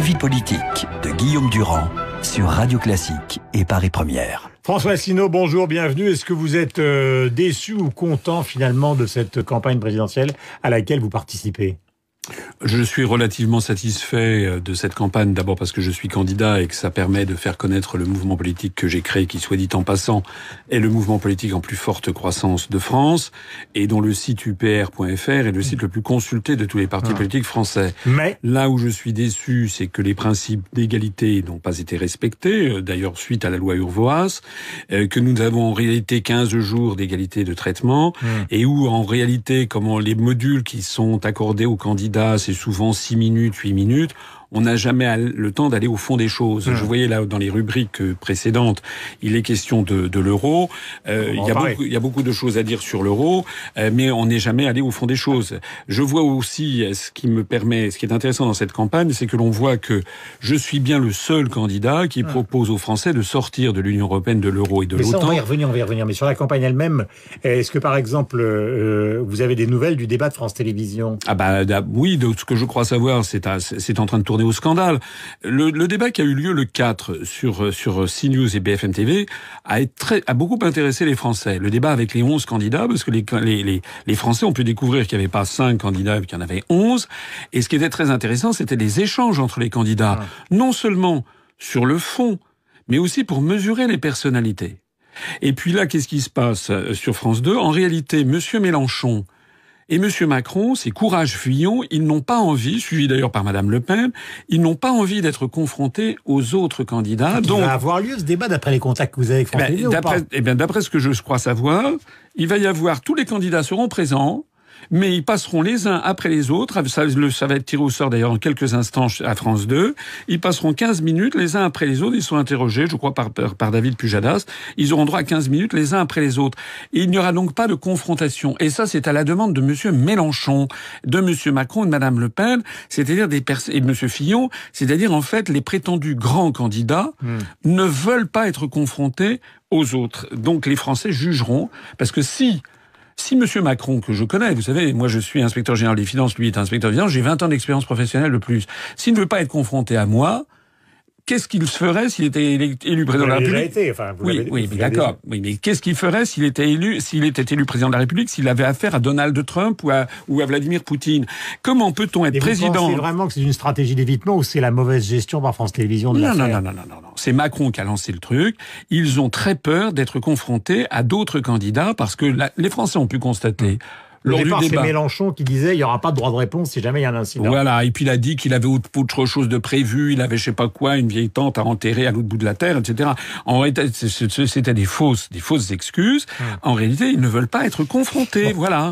vie politique de Guillaume Durand sur Radio Classique et Paris Première. François Asselineau, bonjour, bienvenue. Est-ce que vous êtes euh, déçu ou content finalement de cette campagne présidentielle à laquelle vous participez je suis relativement satisfait euh, de cette campagne, d'abord parce que je suis candidat et que ça permet de faire connaître le mouvement politique que j'ai créé, qui, soit dit en passant, est le mouvement politique en plus forte croissance de France, et dont le site upr.fr est le site le plus consulté de tous les partis ah. politiques français. Mais là où je suis déçu, c'est que les principes d'égalité n'ont pas été respectés, euh, d'ailleurs suite à la loi Urvoas, euh, que nous avons en réalité 15 jours d'égalité de traitement, hmm. et où en réalité, comment les modules qui sont accordés aux candidats c'est souvent 6 minutes, 8 minutes on n'a jamais le temps d'aller au fond des choses. Je mmh. voyais là dans les rubriques euh, précédentes, il est question de, l'euro. Euh, il, il, y a beaucoup de choses à dire sur l'euro, euh, mais on n'est jamais allé au fond des choses. Je vois aussi ce qui me permet, ce qui est intéressant dans cette campagne, c'est que l'on voit que je suis bien le seul candidat qui mmh. propose aux Français de sortir de l'Union européenne, de l'euro et de l'OTAN. On va y revenir, on va y revenir. Mais sur la campagne elle-même, est-ce que par exemple, vous avez des nouvelles du débat de France Télévisions Ah bah oui, de ce que je crois savoir, c'est en train de tourner au scandale. Le, débat qui a eu lieu le 4 sur, sur CNews et BFM TV a, été très, a beaucoup intéressé les Français. Le débat avec les 11 candidats, parce que les, les, les, Français ont pu découvrir qu'il n'y avait pas 5 candidats, mais qu'il y en avait 11. Et ce qui était très intéressant, c'était les échanges entre les candidats, ah. non seulement sur le fond, mais aussi pour mesurer les personnalités. Et puis là, qu'est-ce qui se passe euh, sur France 2 En réalité, Monsieur Mélenchon, et M. Macron, c'est courage fuyant, ils n'ont pas envie, suivi d'ailleurs par Mme Le Pen, ils n'ont pas envie d'être confrontés aux autres candidats. Il va avoir lieu ce débat d'après les contacts que vous avez avec François eh bien, eh ben, D'après ce que je crois savoir, il va y avoir, tous les candidats seront présents, mais ils passeront les uns après les autres. Ah, ça, va être tiré au sort d'ailleurs en quelques instants à France 2. Ils passeront 15 minutes les uns après les autres. Ils sont interrogés, je crois, par, par, David Pujadas. Ils auront droit à 15 minutes les uns après les autres. il n'y aura donc pas de confrontation. Et ça, c'est à la demande de M. Mélenchon, de M. Macron et de Mme Le Pen, c'est-à-dire des personnes et de M. Fillon, c'est-à-dire en fait les prétendus grands candidats hmm. ne veulent pas être confrontés aux autres. Donc les Français jugeront parce que si si Monsieur Macron, que je connais, vous savez, moi je suis inspecteur général des finances, lui est inspecteur des finances, j'ai 20 ans d'expérience professionnelle de plus, s'il ne veut pas être confronté à moi, qu'est-ce qu'il ferait s'il était élu président de la République Oui, oui, d'accord. mais qu'est-ce qu'il ferait s'il était élu, s'il était élu président de la République, s'il avait affaire à Donald Trump ou à, Vladimir Poutine Comment peut-on être président C'est vraiment que c'est une stratégie d'évitement ou c'est la mauvaise gestion par France Télévisions de non, non, non, non, non, non, non. C'est Macron qui a lancé le truc. Ils ont très peur d'être confrontés à d'autres candidats parce que les Français ont pu constater. Mmh. Le Au départ, c'est Mélenchon qui disait il n'y aura pas de droit de réponse si jamais il y a un incident. Voilà, et puis il a dit qu'il avait autre chose de prévu, il avait je sais pas quoi, une vieille tante à enterrer à l'autre bout de la terre, etc. En réalité, c'était des fausses, des fausses excuses. Ah. En réalité, ils ne veulent pas être confrontés, voilà.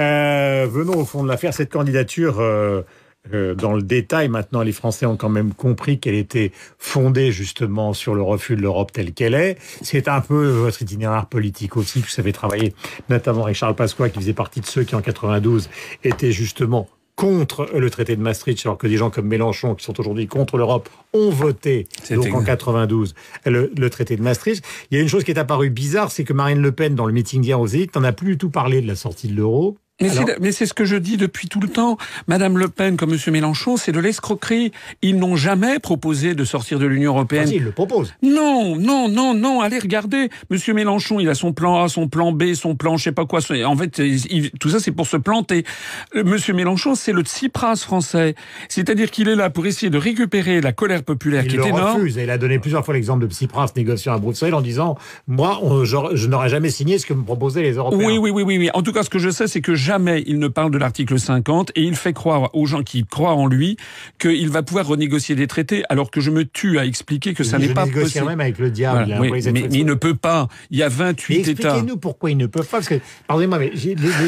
Euh, venons au fond de l'affaire, cette candidature... Euh euh, dans le détail. Maintenant, les Français ont quand même compris qu'elle était fondée justement sur le refus de l'Europe telle qu'elle est. C'est un peu votre itinéraire politique aussi. Vous avez travaillé notamment avec Charles Pasqua, qui faisait partie de ceux qui en 92 étaient justement contre le traité de Maastricht, alors que des gens comme Mélenchon, qui sont aujourd'hui contre l'Europe, ont voté donc en 92 le, traité de Maastricht. Il y a une chose qui est apparue bizarre, c'est que Marine Le Pen, dans le meeting d'hier aux élites, n'en a plus du tout parlé de la sortie de l'euro. Mais c'est ce que je dis depuis tout le temps. Madame Le Pen comme Monsieur Mélenchon, c'est de l'escroquerie. Ils n'ont jamais proposé de sortir de l'Union européenne. Ah ils le proposent. Non, non, non, non. Allez regarder. Monsieur Mélenchon, il a son plan A, son plan B, son plan, je sais pas quoi. En fait, tout ça, c'est pour se planter. Euh, Monsieur Mélenchon, c'est le Tsipras français. C'est-à-dire qu'il est là pour essayer de récupérer la colère populaire qui est énorme. Refuse. il a donné plusieurs fois l'exemple de Tsipras négociant à Bruxelles en disant, moi, je, n'aurais jamais signé ce que me proposaient les Européens. Oui, oui, oui, oui, oui. En tout cas, ce que je sais, c'est que jamais il ne parle de l'article 50 et il fait croire aux gens qui croient en lui qu'il va pouvoir renégocier des traités, alors que je me tue à expliquer que ça n'est pas possible. même avec le diable. mais, il ne peut pas. Il y a 28 États. Expliquez-nous pourquoi il ne peut pas. pardonnez-moi, mais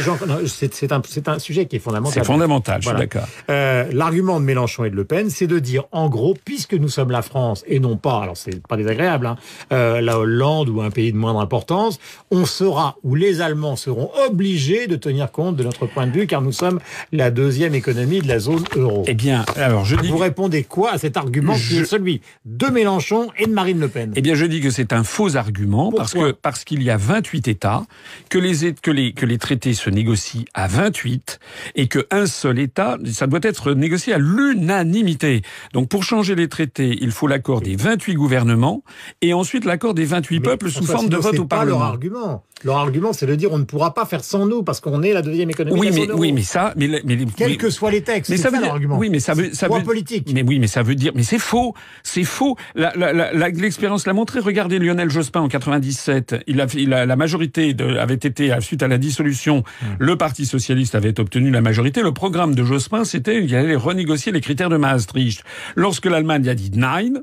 gens, c'est un, sujet qui est fondamental. C'est fondamental, je suis d'accord. Euh, l'argument de Mélenchon et de Le Pen, c'est de dire, en gros, puisque nous sommes la France et non pas, alors c'est pas désagréable, hein, euh, la Hollande ou un pays de moindre importance, on sera ou les Allemands seront obligés de tenir compte de notre point de vue, car nous sommes la deuxième économie de la zone euro. et eh bien, alors je dis. Vous répondez quoi à cet argument qui est celui de Mélenchon et de Marine Le Pen Eh bien, je dis que c'est un faux argument parce que parce qu'il y a 28 États, que les, que les que les traités se négocient à 28 et que un seul État, ça doit être négocié à l'unanimité. Donc pour changer les traités, il faut l'accord des 28 gouvernements et ensuite l'accord des 28 peuples sous forme de vote au Parlement. Leur argument, leur argument, c'est de dire on ne pourra pas faire sans nous parce qu'on est la deuxième oui, mais, oui, mais ça, mais, mais quels que soient les textes, mais ça, Oui, mais ça veut, ça veut, politique. Mais oui, mais ça veut dire, mais c'est faux, c'est faux. L'expérience l'a montré. Regardez Lionel Jospin en 97. Il a, il la majorité de, avait été suite à la dissolution, hum. le Parti socialiste avait obtenu la majorité. Le programme de Jospin, c'était il allait renégocier les critères de Maastricht. Lorsque l'Allemagne a dit nine,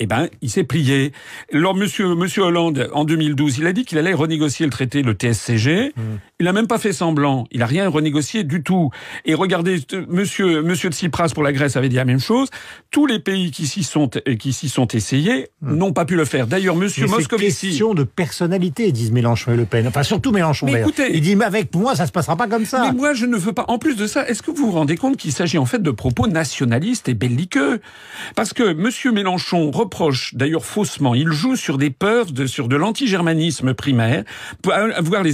eh ben, il s'est plié. Alors, monsieur, monsieur Hollande, en 2012, il a dit qu'il allait renégocier le traité, le TSCG. Hmm. Il n'a même pas fait semblant. Il n'a rien renégocié du tout. Et regardez, monsieur, monsieur Tsipras pour la Grèce avait dit la même chose. Tous les pays qui s'y sont, euh, qui s'y sont essayés hmm. n'ont pas pu le faire. D'ailleurs, monsieur Moscovici. C'est question de personnalité, disent Mélenchon et Le Pen. Enfin, surtout Mélenchon. Mais écoutez, il dit, mais avec moi, ça se passera pas comme ça. Mais moi, je ne veux pas. En plus de ça, est-ce que vous vous rendez compte qu'il s'agit en fait de propos nationalistes et belliqueux? Parce que monsieur Mélenchon reproche d'ailleurs faussement. Il joue sur des peurs, sur de l'antigermanisme primaire. À voir, les,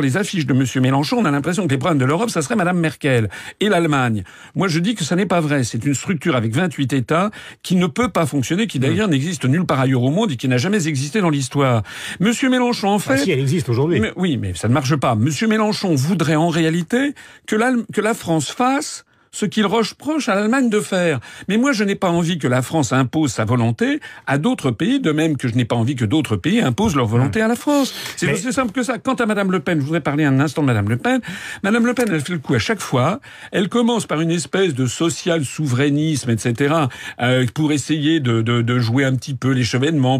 les affiches de M. Mélenchon, on a l'impression que les problèmes de l'Europe, ça serait Mme Merkel et l'Allemagne. Moi, je dis que ça n'est pas vrai. C'est une structure avec 28 États qui ne peut pas fonctionner, qui d'ailleurs mmh. n'existe nulle part ailleurs au monde et qui n'a jamais existé dans l'histoire. M. Mélenchon, en ah, fait... si, elle existe aujourd'hui. Oui, mais ça ne marche pas. M. Mélenchon voudrait en réalité que, que la France fasse ce qu'il reproche à l'Allemagne de faire. Mais moi, je n'ai pas envie que la France impose sa volonté à d'autres pays, de même que je n'ai pas envie que d'autres pays imposent leur volonté à la France. C'est aussi simple que ça. Quant à Madame Le Pen, je voudrais parler un instant de Madame Le Pen. Madame Le Pen, elle fait le coup à chaque fois. Elle commence par une espèce de social souverainisme, etc., euh, pour essayer de, jouer un petit peu les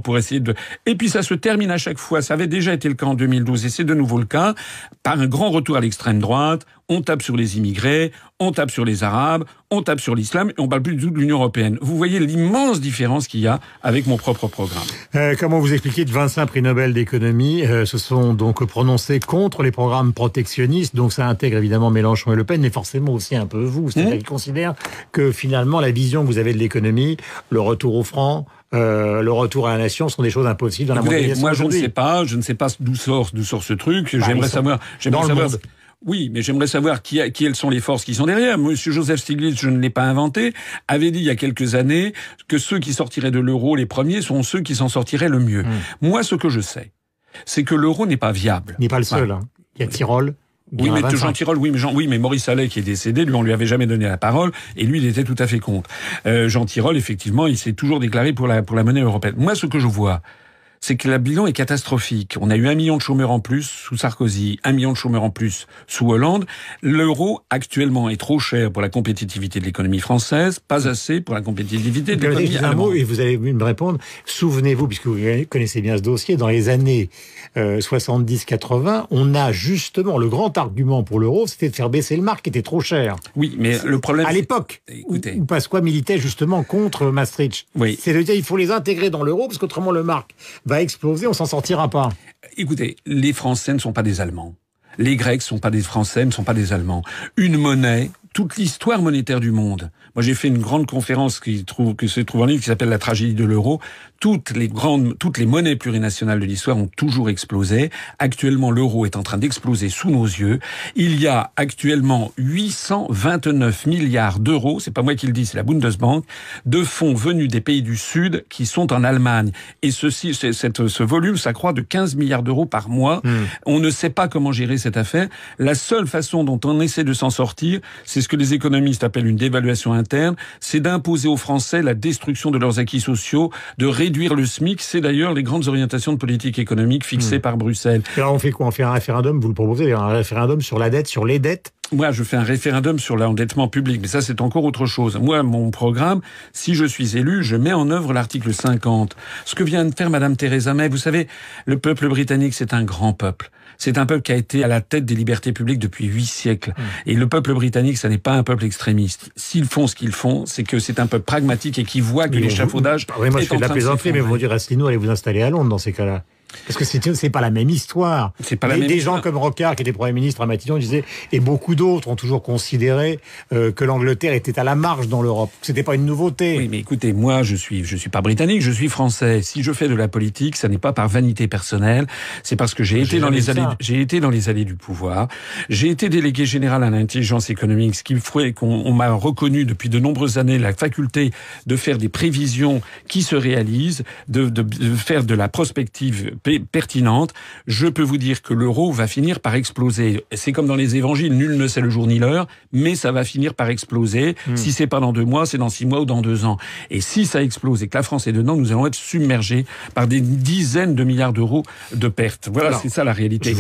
pour essayer de... Et puis ça se termine à chaque fois. Ça avait déjà été le cas en 2012 et c'est de nouveau le cas, par un grand retour à l'extrême droite, on tape sur les immigrés, on tape sur les Arabes, on tape sur l'islam et on parle plus du tout de l'Union européenne. Vous voyez l'immense différence qu'il y a avec mon propre programme. Euh, comment vous expliquez de 25 prix Nobel d'économie euh, se sont donc prononcés contre les programmes protectionnistes, donc ça intègre évidemment Mélenchon et Le Pen, mais forcément aussi un peu vous. C'est-à-dire mmh. qu'ils considèrent que finalement la vision que vous avez de l'économie, le retour au franc, euh, le retour à la nation sont des choses impossibles dans la Moi, je ne sais pas, je ne sais pas d'où sort, ce truc. Bah, j'aimerais savoir, j'aimerais savoir, oui, mais j'aimerais savoir qui, qui, sont les forces qui sont derrière. Monsieur Joseph Stiglitz, je ne l'ai pas inventé, avait dit il y a quelques années que ceux qui sortiraient de l'euro les premiers sont ceux qui s'en sortiraient le mieux. Hmm. Moi, ce que je sais, c'est que l'euro n'est pas viable. n'est pas le seul. Hein. Il y a Tyrol. Oui mais, Jean oui mais, Jean mais Maurice Allais qui est décédé, lui, on lui avait jamais donné la parole, et lui, il était tout à fait contre. Euh, Jean Tyrol, effectivement, il s'est toujours déclaré pour la, pour la monnaie européenne. Moi, ce que je vois, c'est que le bilan est catastrophique. On a eu un million de chômeurs en plus sous Sarkozy, un million de chômeurs en plus sous Hollande. L'euro actuellement est trop cher pour la compétitivité de l'économie française, pas assez pour la compétitivité de l'économie allemande. Un mot et vous allez me répondre. Souvenez-vous, puisque vous connaissez bien ce dossier, dans les années 70-80, euh, on a justement le grand argument pour l'euro, c'était de faire baisser le marque qui était trop cher. Oui, mais le problème à l'époque, écoutez, où Pasqua militait justement contre Maastricht. Oui. C'est de dire il faut les intégrer dans l'euro parce qu'autrement le marque va explosé, exploser, on s'en sortira pas. Écoutez, les Français ne sont pas des Allemands. Les Grecs ne sont pas des Français, ne sont pas des Allemands. Une monnaie toute l'histoire monétaire du monde. Moi, j'ai fait une grande conférence qui, trouve, se trouve en ligne, qui s'appelle La tragédie de l'euro. Toutes les grandes, toutes les monnaies plurinationales de l'histoire ont toujours explosé. Actuellement, l'euro est en train d'exploser sous nos yeux. Il y a actuellement 829 milliards d'euros, c'est pas moi qui le dis, c'est la Bundesbank, de fonds venus des pays du Sud qui sont en Allemagne. Et ceci, ce volume s'accroît de 15 milliards d'euros par mois. Hmm. On ne sait pas comment gérer cette affaire. La seule façon dont on essaie de s'en sortir, c'est ce que les économistes appellent une dévaluation interne, c'est d'imposer aux Français la destruction de leurs acquis sociaux, de réduire le SMIC. C'est d'ailleurs les grandes orientations de politique économique fixées hmm. par Bruxelles. on fait quoi On fait un référendum, vous le proposez, un référendum sur la dette, sur les dettes moi, je fais un référendum sur l'endettement public, mais ça, c'est encore autre chose. Moi, mon programme, si je suis élu, je mets en œuvre l'article 50. Ce que vient de faire Madame Theresa May, vous savez, le peuple britannique, c'est un grand peuple. C'est un peuple qui a été à la tête des libertés publiques depuis huit siècles. Mmh. Et le peuple britannique, ça n'est pas un peuple extrémiste. S'ils font ce qu'ils font, c'est que c'est un peuple pragmatique et qui voit que l'échafaudage. Oui, moi, je fais de la plaisanterie, mais vous dire, Asselineau, allez vous installer à Londres dans ces cas-là. Parce que c'est pas la même histoire. C'est pas et Des gens comme Rocard, qui était Premier ministre à Matignon, disaient, et beaucoup d'autres ont toujours considéré euh, que l'Angleterre était à la marge dans l'Europe. C'était pas une nouveauté. Oui, mais écoutez, moi, je suis, je suis pas britannique, je suis français. Si je fais de la politique, ça n'est pas par vanité personnelle, c'est parce que j'ai été dans les allées, j'ai été dans les allées du pouvoir. J'ai été délégué général à l'intelligence économique, ce qui ferait qu'on m'a reconnu depuis de nombreuses années la faculté de faire des prévisions qui se réalisent, de, de, de faire de la prospective pertinente. Je peux vous dire que l'euro va finir par exploser. C'est comme dans les évangiles, nul ne sait le jour ni l'heure, mais ça va finir par exploser. Hmm. Si c'est pas dans deux mois, c'est dans six mois ou dans deux ans. Et si ça explose et que la France est dedans, nous allons être submergés par des dizaines de milliards d'euros de pertes. Voilà, c'est ça la réalité.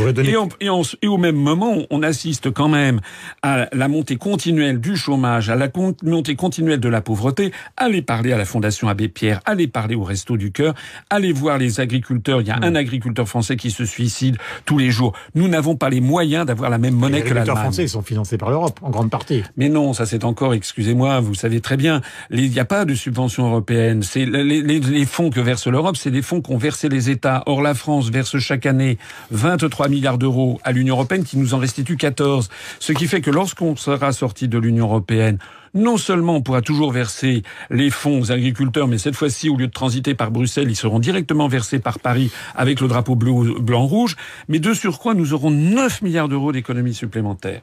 Et, au même moment, on assiste quand même à la montée continuelle du chômage, à la montée continuelle de la pauvreté. Allez parler à la Fondation Abbé Pierre, allez parler au Resto du Cœur, allez voir les agriculteurs. Il y a un agriculteur français qui se suicide tous les jours. Nous n'avons pas les moyens d'avoir la même monnaie que l'Allemagne. Les agriculteurs français sont financés par l'Europe, en grande partie. Mais non, ça c'est encore, excusez-moi, vous savez très bien, il n'y a pas de subvention européenne. C'est les, fonds que verse l'Europe, c'est des fonds qu'ont versés les États. Or, la France verse chaque année 23 milliards d'euros à l'Union européenne qui nous en restitue 14. Ce qui fait que lorsqu'on sera sorti de l'Union européenne, non seulement on pourra toujours verser les fonds aux agriculteurs, mais cette fois-ci, au lieu de transiter par Bruxelles, ils seront directement versés par Paris avec le drapeau bleu, blanc, rouge. Mais de surcroît, nous aurons 9 milliards d'euros d'économies supplémentaires.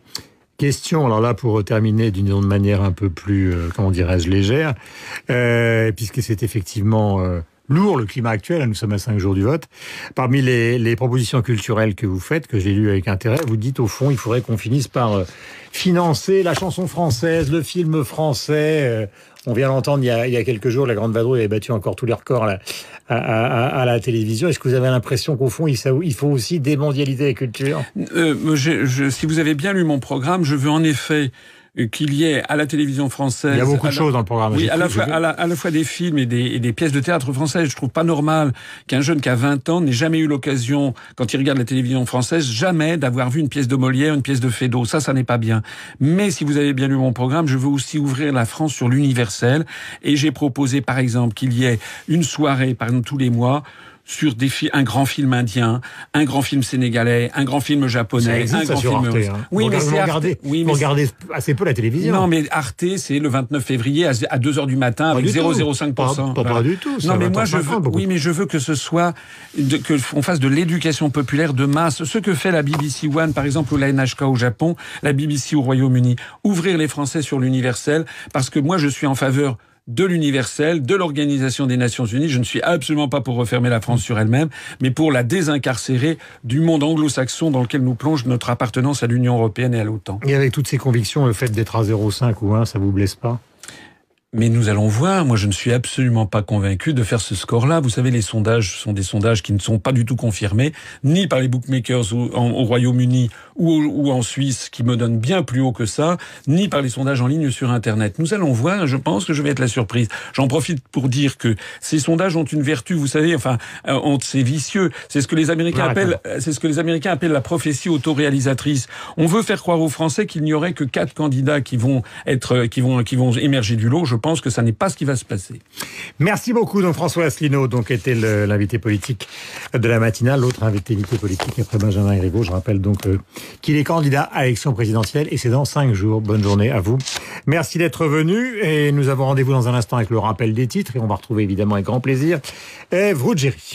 Question, alors là, pour terminer d'une manière un peu plus, euh, comment dirais-je, légère, euh, puisque c'est effectivement... Euh, lourd, le climat actuel, hein, nous sommes à cinq jours du vote. Parmi les, propositions culturelles que vous faites, que j'ai lues avec intérêt, vous dites au fond, il faudrait qu'on finisse par euh, financer la chanson française, le film français. Euh, on vient d'entendre il, y a quelques jours, la Grande Vadrouille avait battu encore tous les records à, la télévision. Est-ce que vous avez l'impression qu'au fond, il, faut aussi démondialiser la culture euh, Si vous avez bien lu mon programme, je veux en effet euh, qu'il y ait à la télévision française. Il y a beaucoup de choses dans le programme. Oui, à la, fois, des films et des, pièces de théâtre françaises. Je trouve pas normal qu'un jeune qui a 20 ans n'ait jamais eu l'occasion, quand il regarde la télévision française, jamais d'avoir vu une pièce de Molière, une pièce de Feydeau. Ça, ça n'est pas bien. Mais si vous avez bien lu mon programme, je veux aussi ouvrir la France sur l'universel. Et j'ai proposé, par exemple, qu'il y ait une soirée, par exemple, tous les mois, sur des un grand film indien, un grand film sénégalais, un grand film japonais, un grand film. Oui, mais c'est regardez, oui, mais assez peu la télévision. Non, mais Arte, c'est le 29 février à 2 h du matin avec 0,05%. Pas, du tout. non, mais moi je veux, oui, mais je veux que ce soit de, que on fasse de l'éducation populaire de masse. Ce que fait la BBC One, par exemple, ou la NHK au Japon, la BBC au Royaume-Uni, ouvrir les Français sur l'universel, parce que moi je suis en faveur de l'universel, de l'Organisation des Nations Unies. Je ne suis absolument pas pour refermer la France sur elle-même, mais pour la désincarcérer du monde anglo-saxon dans lequel nous plonge notre appartenance à l'Union européenne et à l'OTAN. Et avec toutes ces convictions, le fait d'être à 0,5 ou 1, ça vous blesse pas mais nous allons voir. Moi, je ne suis absolument pas convaincu de faire ce score-là. Vous savez, les sondages sont des sondages qui ne sont pas du tout confirmés, ni par les bookmakers au, Royaume-Uni ou, en Suisse, qui me donnent bien plus haut que ça, ni par les sondages en ligne sur Internet. Nous allons voir. Je pense que je vais être la surprise. J'en profite pour dire que ces sondages ont une vertu. Vous savez, enfin, euh, ont c'est vicieux. C'est ce que les Américains appellent, c'est ce que les Américains appellent la prophétie autoréalisatrice. On veut faire croire aux Français qu'il n'y aurait que quatre candidats qui vont être, euh, qui vont, qui vont émerger du lot. Je je pense que ça n'est pas ce qui va se passer. Merci beaucoup. Donc François Asselineau donc, était l'invité politique de la matinale, l'autre invité politique après Benjamin Griveaux. Je rappelle donc euh, qu'il est candidat à l'élection présidentielle et c'est dans cinq jours. Bonne journée à vous. Merci d'être venu et nous avons rendez-vous dans un instant avec le rappel des titres et on va retrouver évidemment avec grand plaisir Eve Ruggieri.